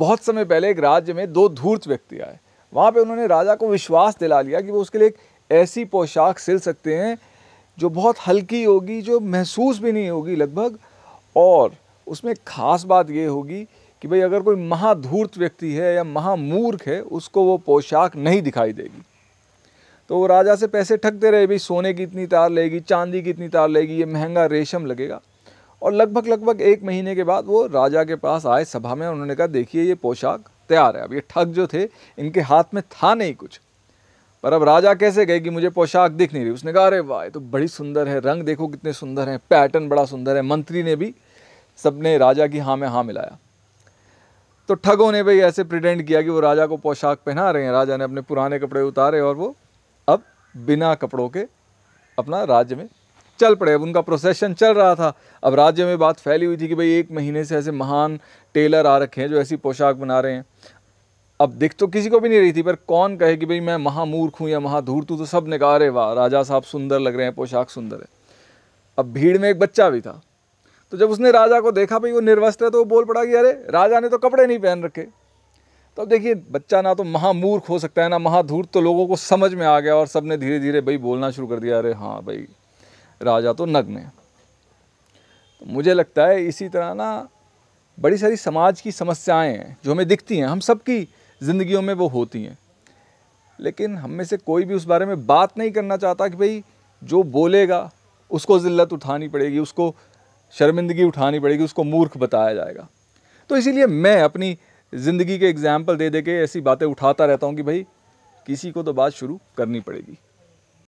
बहुत समय पहले एक राज्य में दो धूर्त व्यक्ति आए वहाँ पे उन्होंने राजा को विश्वास दिला लिया कि वो उसके लिए एक ऐसी पोशाक सिल सकते हैं जो बहुत हल्की होगी जो महसूस भी नहीं होगी लगभग और उसमें खास बात ये होगी कि भाई अगर कोई महाधूर्त व्यक्ति है या महामूर्ख है उसको वो पोशाक नहीं दिखाई देगी तो वो राजा से पैसे ठगते रहे भाई सोने की इतनी तार लेगी चांदी की इतनी तार लेगी ये महंगा रेशम लगेगा और लगभग लगभग एक महीने के बाद वो राजा के पास आए सभा में उन्होंने कहा देखिए ये पोशाक तैयार है अब ये ठग जो थे इनके हाथ में था नहीं कुछ पर अब राजा कैसे गए कि मुझे पोशाक दिख नहीं रही उसने कहा अरे वाह तो बड़ी सुंदर है रंग देखो कितने सुंदर हैं पैटर्न बड़ा सुंदर है मंत्री ने भी सबने राजा की हाँ में हाँ मिलाया तो ठगों ने भाई ऐसे प्रिटेंड किया कि वो राजा को पोशाक पहना रहे हैं राजा ने अपने पुराने कपड़े उतारे और वो अब बिना कपड़ों के अपना राज्य में चल पड़े अब उनका प्रोसेशन चल रहा था अब राज्य में बात फैली हुई थी कि भाई एक महीने से ऐसे महान टेलर आ रखे हैं जो ऐसी पोशाक बना रहे हैं अब दिख तो किसी को भी नहीं रही थी पर कौन कहे कि भाई मैं महामूर्ख हूँ या महाधूर्त हूँ तो सब ने कहा अरे वाह राजा साहब सुंदर लग रहे हैं पोशाक सुंदर है अब भीड़ में एक बच्चा भी था तो जब उसने राजा को देखा भाई वो निर्वस्त्र है तो वो बोल पड़ा कि अरे राजा ने तो कपड़े नहीं पहन रखे तो अब देखिए बच्चा ना तो महामूर्ख हो सकता है ना महाधूर्त तो लोगों को समझ में आ गया और सब ने धीरे धीरे भाई बोलना शुरू कर दिया अरे हाँ भाई राजा तो नग्न है तो मुझे लगता है इसी तरह ना बड़ी सारी समाज की समस्याएं हैं जो हमें दिखती हैं हम सबकी ज़िंदगियों में वो होती हैं लेकिन हम में से कोई भी उस बारे में बात नहीं करना चाहता कि भाई जो बोलेगा उसको ज़िल्लत उठानी पड़ेगी उसको शर्मिंदगी उठानी पड़ेगी उसको मूर्ख बताया जाएगा तो इसीलिए मैं अपनी ज़िंदगी के एग्ज़ाम्पल दे दे के ऐसी बातें उठाता रहता हूँ कि भाई किसी को तो बात शुरू करनी पड़ेगी